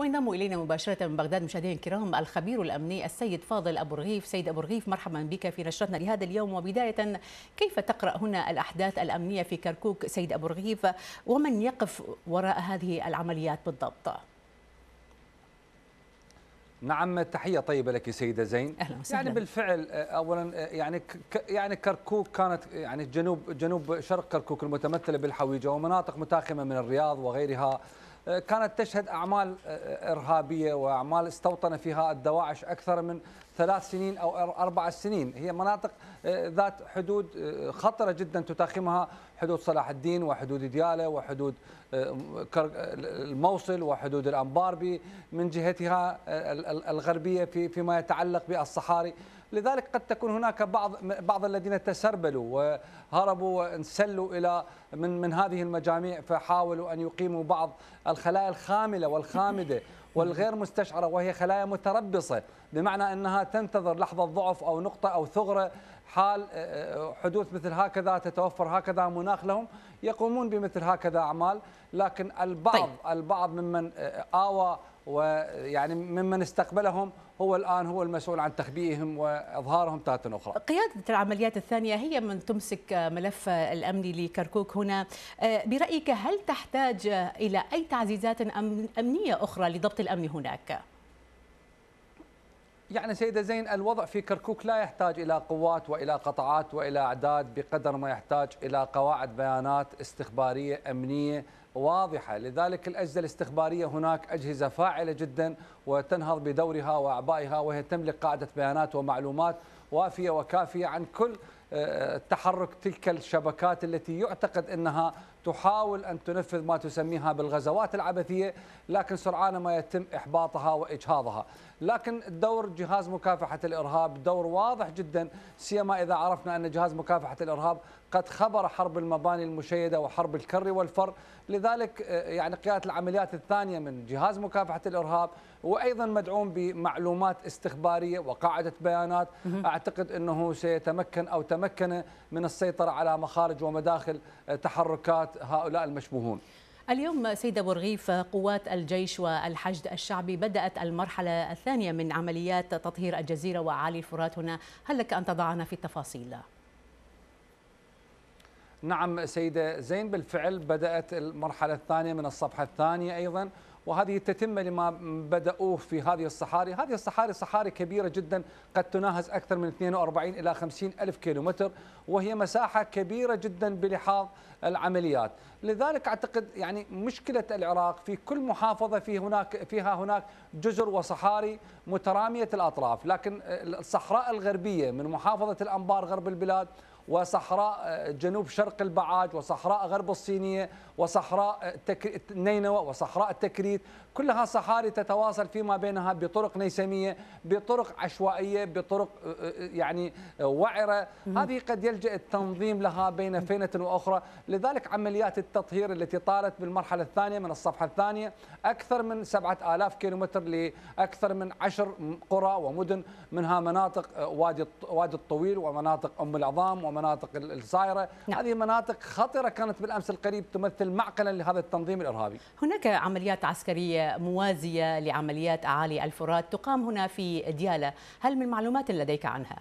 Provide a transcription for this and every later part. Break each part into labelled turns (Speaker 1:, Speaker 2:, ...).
Speaker 1: وينضم الينا مباشره من بغداد مشاهدينا الكرام الخبير الامني السيد فاضل ابو رغيف، سيد ابو رغيف مرحبا بك في نشرتنا لهذا اليوم وبدايه كيف تقرا هنا الاحداث الامنيه في كركوك سيد ابو رغيف ومن يقف وراء هذه العمليات بالضبط؟
Speaker 2: نعم تحية طيبة لك سيدة زين أهلا وسهلا يعني بالفعل أولا يعني يعني كركوك كانت يعني جنوب جنوب شرق كركوك المتمثلة بالحويجة ومناطق متاخمة من الرياض وغيرها كانت تشهد أعمال إرهابية وأعمال استوطن فيها الدواعش أكثر من ثلاث سنين أو أربع سنين هي مناطق آه، ذات حدود آه، خطرة جدا تتاخمها حدود صلاح الدين وحدود دياله وحدود آه، الموصل وحدود الأنباربي من جهتها الغربية في فيما يتعلق بالصحاري لذلك قد تكون هناك بعض بعض الذين تسربلوا وهربوا وانسلوا الى من من هذه المجاميع فحاولوا ان يقيموا بعض الخلايا الخامله والخامده والغير مستشعرة وهي خلايا متربصة بمعنى أنها تنتظر لحظة ضعف أو نقطة أو ثغرة حال آه، آه، حدوث مثل هكذا تتوفر هكذا مناخ لهم يقومون بمثل هكذا أعمال لكن البعض طيب. البعض ممن آه، آوى ويعني ممن استقبلهم هو الان هو المسؤول عن تخبئهم واظهارهم تاتا اخرى.
Speaker 1: قياده العمليات الثانيه هي من تمسك ملف الامني لكركوك هنا، آه، برايك هل تحتاج الى اي تعزيزات امنيه اخرى لضبط الامن هناك؟
Speaker 2: يعني سيدة زين الوضع في كركوك لا يحتاج إلى قوات وإلى قطعات وإلى أعداد بقدر ما يحتاج إلى قواعد بيانات استخبارية أمنية واضحة لذلك الأجهزة الاستخبارية هناك أجهزة فاعلة جدا وتنهض بدورها وأعبائها وهي تملك قاعدة بيانات ومعلومات وافية وكافية عن كل آه، تحرك تلك الشبكات التي يعتقد أنها تحاول أن تنفذ ما تسميها بالغزوات العبثية لكن سرعان ما يتم إحباطها وإجهاضها لكن دور جهاز مكافحة الإرهاب دور واضح جدا سيما إذا عرفنا أن جهاز مكافحة الإرهاب قد خبر حرب المباني المشيدة وحرب الكر والفر لذلك آه، يعني قيادة العمليات الثانية من جهاز مكافحة الإرهاب وأيضا مدعوم بمعلومات استخبارية وقاعدة بيانات أعتقد أنه سيتمكن أو تمكن من السيطرة على مخارج ومداخل آه، تحركات هؤلاء المشبوهون
Speaker 1: اليوم سيدة بورغيف آه، قوات الجيش والحشد الشعبي بدأت المرحلة الثانية من عمليات تطهير الجزيرة وعالي الفرات هنا هل لك أن تضعنا في التفاصيل؟
Speaker 2: نعم سيدة زين بالفعل بدأت المرحلة الثانية من الصفحة الثانية أيضا وهذه تتمة لما بدأوه في هذه الصحاري هذه الصحاري صحاري كبيرة جدا قد تناهز أكثر من 42 إلى 50 ألف كيلومتر وهي مساحة كبيرة جدا بلحاظ العمليات لذلك أعتقد يعني مشكلة العراق في كل محافظة في هناك فيها هناك جزر وصحاري مترامية الأطراف لكن الصحراء الغربية من محافظة الأنبار غرب البلاد وصحراء آه، جنوب شرق البعاج وصحراء غرب الصينية وصحراء آه، نينوى وصحراء التكريت كلها صحاري تتواصل فيما بينها بطرق نيسمية بطرق عشوائية بطرق آه، يعني وعرة هذه قد يلجأ التنظيم لها بين فينة وأخرى لذلك عمليات التطهير التي طالت بالمرحلة الثانية من الصفحة الثانية أكثر من 7000 كيلومتر لأكثر من عشر قرى ومدن منها مناطق وادي الطويل ومناطق أم العظام ومناطق المناطق الصايرة نعم. هذه مناطق خطرة كانت بالأمس القريب تمثل معقلا لهذا التنظيم الإرهابي
Speaker 1: هناك عمليات عسكرية موازية لعمليات أعالي الفرات تقام هنا في ديالة هل من معلومات لديك عنها؟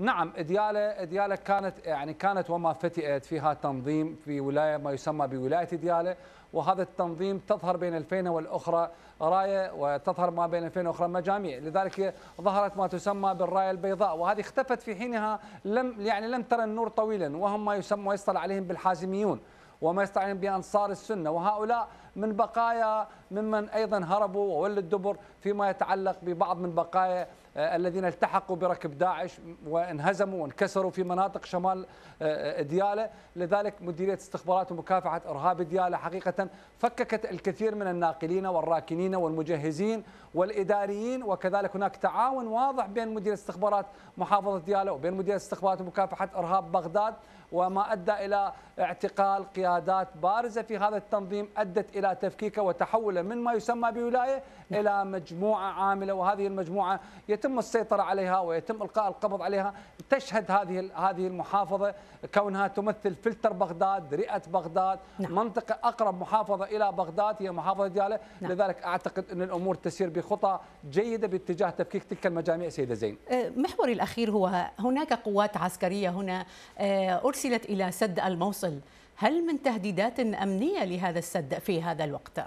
Speaker 2: نعم دياله دياله كانت يعني كانت وما فتئت فيها تنظيم في ولايه ما يسمى بولايه دياله وهذا التنظيم تظهر بين الفينه والاخرى رايه وتظهر ما بين الفينه والأخرى مجاميع، لذلك ظهرت ما تسمى بالرايه البيضاء وهذه اختفت في حينها لم يعني لم ترى النور طويلا وهم ما يسمى ويصطلح عليهم بالحازميون. وما يستعين بأنصار السنة وهؤلاء من بقايا ممن أيضا هربوا وولوا الدبر فيما يتعلق ببعض من بقايا آه، الذين التحقوا بركب داعش وانهزموا وانكسروا في مناطق شمال آه، آه، ديالى لذلك مديرية استخبارات ومكافحة إرهاب ديالى حقيقة فككت الكثير من الناقلين والراكنين والمجهزين والإداريين وكذلك هناك تعاون واضح بين مديرية استخبارات محافظة ديالى وبين مديرية استخبارات ومكافحة إرهاب بغداد وما أدى إلى اعتقال قيادات بارزة في هذا التنظيم أدت إلى تفكيكه وتحوله من ما يسمى بولاية إلى مجموعة عاملة وهذه المجموعة يت يتم السيطره عليها ويتم القاء القبض عليها تشهد هذه هذه المحافظه كونها تمثل فلتر بغداد رئه بغداد نعم. منطقه اقرب محافظه الى بغداد هي محافظه دياله نعم. لذلك اعتقد ان الامور تسير بخطى جيده باتجاه تفكيك تلك المجاميع سيده زين
Speaker 1: أه، محوري الاخير هو هناك قوات عسكريه هنا أه، ارسلت الى سد الموصل هل من تهديدات امنيه لهذا السد في هذا الوقت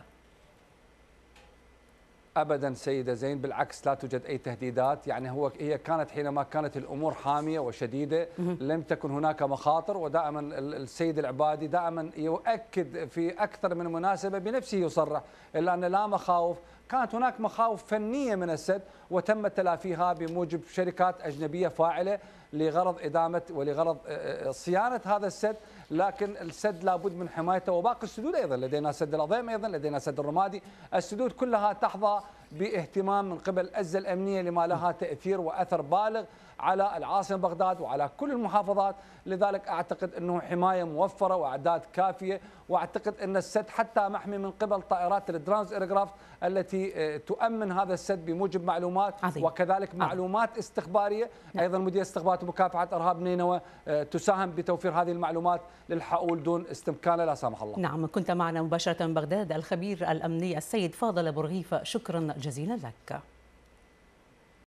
Speaker 2: ابدا سيده زين بالعكس لا توجد اي تهديدات يعني هو هي كانت حينما كانت الامور حاميه وشديده لم تكن هناك مخاطر ودائما السيد العبادي دائما يؤكد في اكثر من مناسبه بنفسه يصرح الا ان لا مخاوف كانت هناك مخاوف فنية من السد وتم تلافيها بموجب شركات أجنبية فاعلة لغرض إدامة ولغرض آه، آه، صيانة هذا السد لكن السد لابد من حمايته وباقي السدود أيضا لدينا سد العظيم أيضا لدينا سد الرمادي السدود كلها تحظى باهتمام من قبل الأجهزة الأمنية لما لها تأثير وأثر بالغ على العاصمة بغداد وعلى كل المحافظات لذلك أعتقد أنه حماية موفرة وأعداد كافية وأعتقد أن السد حتى محمي من قبل طائرات الدرونز إيرغرافت التي آه، تؤمن هذا السد بموجب معلومات عظيم. وكذلك آه. معلومات عظيم. استخبارية نعم. أيضا مدير استخبارات ومكافحة إرهاب نينوى آه، تساهم بتوفير هذه المعلومات للحقول دون استمكانه لا سامح الله نعم
Speaker 1: كنت معنا مباشرة من بغداد الخبير الأمني السيد فاضل برغيفة شكرا جزيلا لك